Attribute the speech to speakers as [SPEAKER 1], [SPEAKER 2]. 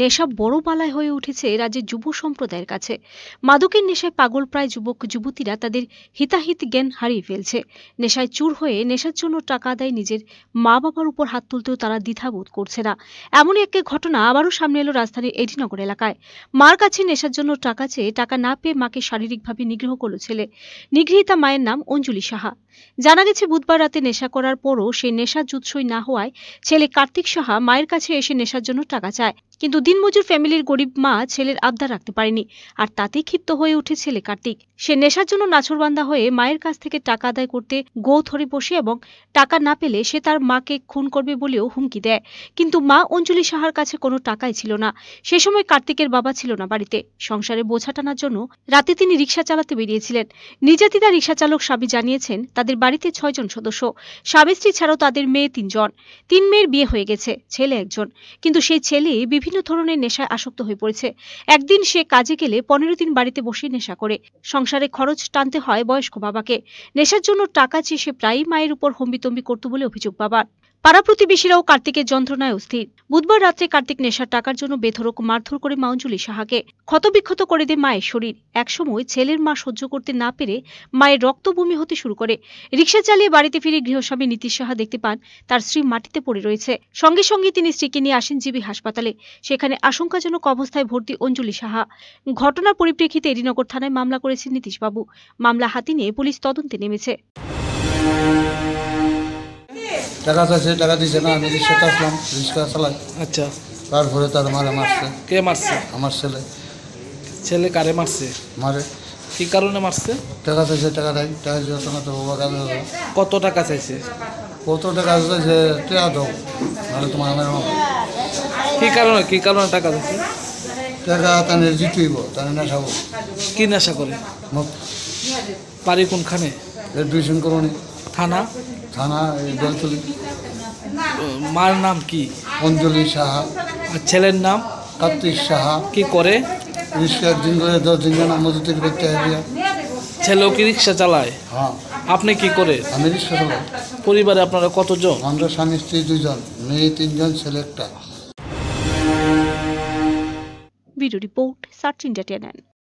[SPEAKER 1] নেশা বড় পালায় হয়ে উঠেছে রাজ্যের যুব সম্প্রদায়ের কাছে মাদকের নেশায় পাগল প্রায় যুবক যুবতীরা তাদের হিতাহিত জ্ঞান হারিয়ে ফেলছে নেশায় চুর হয়ে নেশার জন্য টাকা দেয় নিজের মা বাবার উপর হাত তুলতেও তারা দ্বিধাবোধ করছে না এমনই একটি ঘটনা আবারও সামনে এলো রাজধানীর এডিনগর এলাকায় মার কাছে নেশার জন্য টাকা চেয়ে টাকা না পেয়ে মাকে শারীরিকভাবে নিগ্রহ করল ছেলে নিগৃহীতা মায়ের নাম অঞ্জলি সাহা জানা গেছে বুধবার রাতে নেশা করার পরও সেই নেশা জুৎসই না হওয়ায় ছেলে কার্তিক সাহা মায়ের কাছে এসে নেশার জন্য টাকা চায় কিন্তু দিনমজুর ফ্যামিলির গরিব মা ছেলের আবদার রাখতে পারেনি আর তাতেই ক্ষিপ্ত হয়ে উঠে ছেলে কার্তিক সে নেশার জন্য নাছরবান্ধা হয়ে মায়ের কাছ থেকে টাকা আদায় করতে গো ধরে বসে এবং টাকা না পেলে সে তার মাকে খুন করবে বলেও হুমকি দেয় কিন্তু মা অঞ্জলি সাহার কাছে কোনো টাকাই ছিল না সে সময় কার্তিকের বাবা ছিল না বাড়িতে সংসারে বোঝা টানার জন্য রাতে তিনি রিক্সা চালাতে বেরিয়েছিলেন নির্যাতিতা রিক্সা চালক স্বামী জানিয়েছেন তাদের বাড়িতে ছয়জন সদস্য স্বামী স্ত্রী ছাড়াও তাদের মেয়ে তিনজন তিন মেয়ের বিয়ে হয়ে গেছে ছেলে একজন কিন্তু সেই ছেলে বিভিন্ন বিভিন্ন ধরনের নেশায় আসক্ত হয়ে পড়েছে একদিন সে কাজে গেলে পনেরো দিন বাড়িতে বসে নেশা করে সংসারে খরচ টানতে হয় বয়স্ক বাবাকে নেশার জন্য টাকা চেয়ে সে প্রায়ই মায়ের উপর হম্বিতম্বি করত বলে অভিযোগ বাবার পাড়া প্রতিবেশীরাও কার্তিকের যন্ত্রণায় অস্থির বুধবার রাত্রে কার্তিক নেশার টাকার জন্য বেধরক মারধর করে মাউঞ্জুলি সাহাকে ক্ষতবিক্ষত করে দেয় মায়ের শরীর একসময় ছেলের মা সহ্য করতে না পেরে মায়ের রক্তবমি হতে শুরু করে রিক্সা চালিয়ে বাড়িতে ফিরে গৃহস্বামী নীতিশ সাহা দেখতে পান তার স্ত্রী মাটিতে পড়ে রয়েছে সঙ্গে সঙ্গে তিনি স্ত্রীকে নিয়ে আসেন জীবী হাসপাতালে সেখানে আশঙ্কাজনক অবস্থায় ভর্তি অঞ্জলি সাহা ঘটনার পরিপ্রেক্ষিতে এডিনগর থানায় মামলা করেছেন নীতিশবাবু মামলা হাতি নিয়ে পুলিশ তদন্তে নেমেছে
[SPEAKER 2] টাকা চাইছে টাকা দিছে না আমি রিক্সা চাচ্ছিলাম রিক্সা চালাই আচ্ছা তারপরে তার মারে মারছে কে মারছে আমার ছেলে ছেলে কারে মারছে মারে কি কারণে মারছে টাকা চাইছে টাকা দেয় টাকা যত না তো বাবা কাজ কত টাকা চাইছে কত টাকা চাইছে টাকা দাও নাহলে তোমার আমার কি কারণে কি কারণে টাকা দিচ্ছে টাকা তাহলে জিতুইব তাহলে নেশা কি নেশা করে পারি কোনখানে দুই শুন থানা মার নাম কি অঞ্জলি সাহা আর ছেলের নাম কার্তিক সাহা কি করে রিক্সা দিন করে দশ দিন জন মজুরি করতে হবে ছেলেও কি রিক্সা চালায় হ্যাঁ আপনি কি করে আমি রিক্সা চালাই পরিবারে আপনারা কতজন আমরা স্বামী স্ত্রী দুজন মেয়ে তিনজন ছেলে একটা
[SPEAKER 1] video report search India ten